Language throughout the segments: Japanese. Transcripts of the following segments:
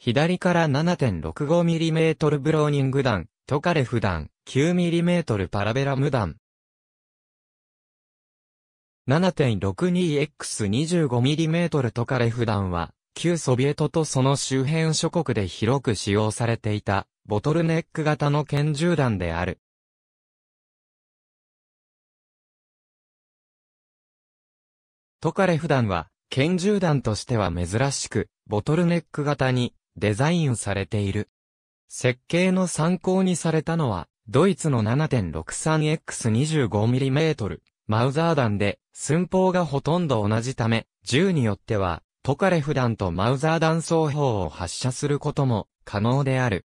左から 7.65mm ブローニング弾、トカレフ弾、9mm パラベラム弾。7.62x25mm トカレフ弾は、旧ソビエトとその周辺諸国で広く使用されていた、ボトルネック型の拳銃弾である。トカレフ弾は、拳銃弾としては珍しく、ボトルネック型にデザインされている。設計の参考にされたのは、ドイツの 7.63X25mm マウザー弾で、寸法がほとんど同じため、銃によっては、トカレフ弾とマウザー弾双方を発射することも可能である。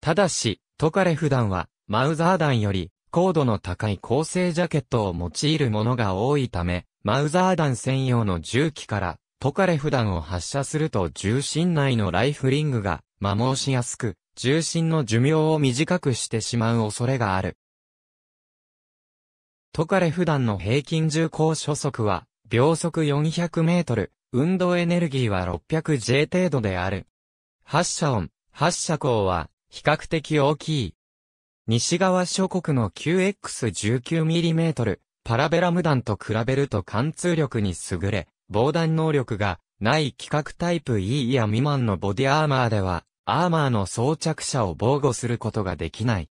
ただし、トカレフ弾は、マウザー弾より、高度の高い構成ジャケットを用いるものが多いため、マウザー弾専用の銃器からトカレフ弾を発射すると重心内のライフリングが摩耗しやすく、重心の寿命を短くしてしまう恐れがある。トカレフ弾の平均重高初速は、秒速400メートル、運動エネルギーは 600J 程度である。発射音、発射光は、比較的大きい。西側諸国の 9X19mm パラベラム弾と比べると貫通力に優れ、防弾能力がない規格タイプ E や未満のボディアーマーでは、アーマーの装着者を防護することができない。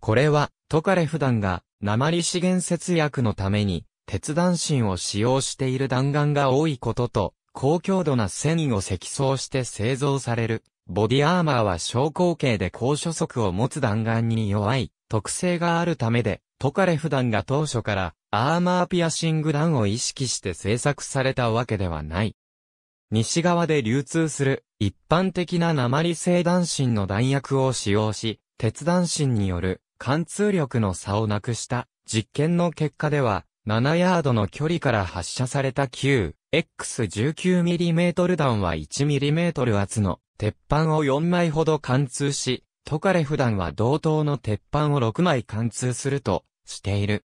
これは、トカレフ弾が、鉛資源節約のために、鉄弾芯を使用している弾丸が多いことと、高強度な繊維を積層して製造される。ボディアーマーは小口径で高所速を持つ弾丸に弱い特性があるためで、トカレフ弾が当初からアーマーピアシング弾を意識して製作されたわけではない。西側で流通する一般的な鉛製弾芯の弾薬を使用し、鉄弾芯による貫通力の差をなくした実験の結果では、7ヤードの距離から発射された q x 1 9 m m 弾は 1mm 厚の鉄板を4枚ほど貫通し、トカレフ弾は同等の鉄板を6枚貫通するとしている。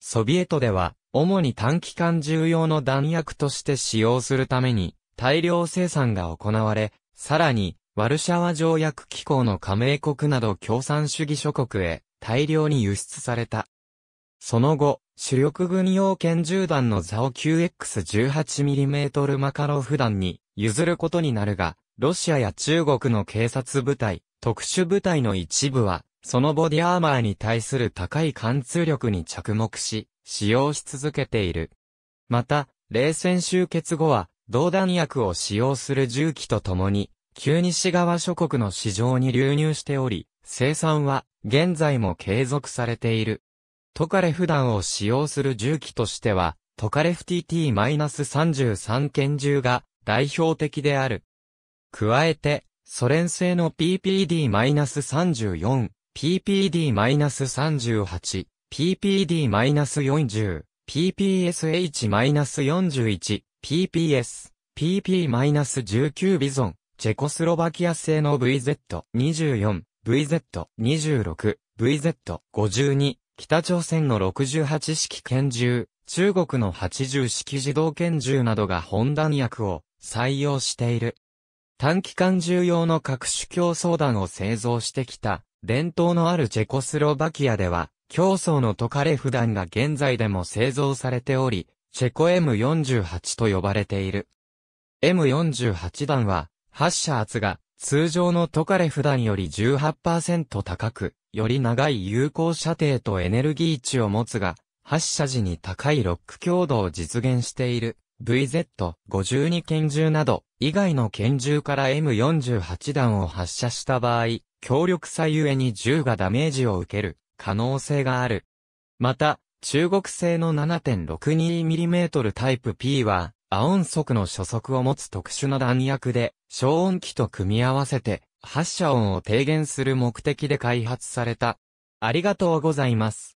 ソビエトでは、主に短期間重要の弾薬として使用するために、大量生産が行われ、さらに、ワルシャワ条約機構の加盟国など共産主義諸国へ大量に輸出された。その後、主力軍用拳銃弾のザオ 9X18mm マカロフ弾に譲ることになるが、ロシアや中国の警察部隊、特殊部隊の一部は、そのボディアーマーに対する高い貫通力に着目し、使用し続けている。また、冷戦終結後は、導弾薬を使用する銃器とともに、旧西側諸国の市場に流入しており、生産は現在も継続されている。トカレフ弾を使用する銃器としては、トカレフ TT-33 拳銃が代表的である。加えて、ソ連製の PPD-34、PPD-38、PPD-40、PPSH-41、PPS、PP-19 ビゾン、チェコスロバキア製の VZ-24、VZ-26、VZ-52、北朝鮮の68式拳銃、中国の80式自動拳銃などが本弾薬を採用している。短期間重要の各種競争弾を製造してきた、伝統のあるチェコスロバキアでは、競争のトカレフ弾が現在でも製造されており、チェコ M48 と呼ばれている。M48 弾は、発射圧が通常のトカレフ弾より18%高く、より長い有効射程とエネルギー値を持つが、発射時に高いロック強度を実現している。VZ52 拳銃など、以外の拳銃から M48 弾を発射した場合、強力さゆえに銃がダメージを受ける可能性がある。また、中国製の 7.62mm タイプ P は、亜音速の初速を持つ特殊な弾薬で、消音器と組み合わせて、発射音を低減する目的で開発された。ありがとうございます。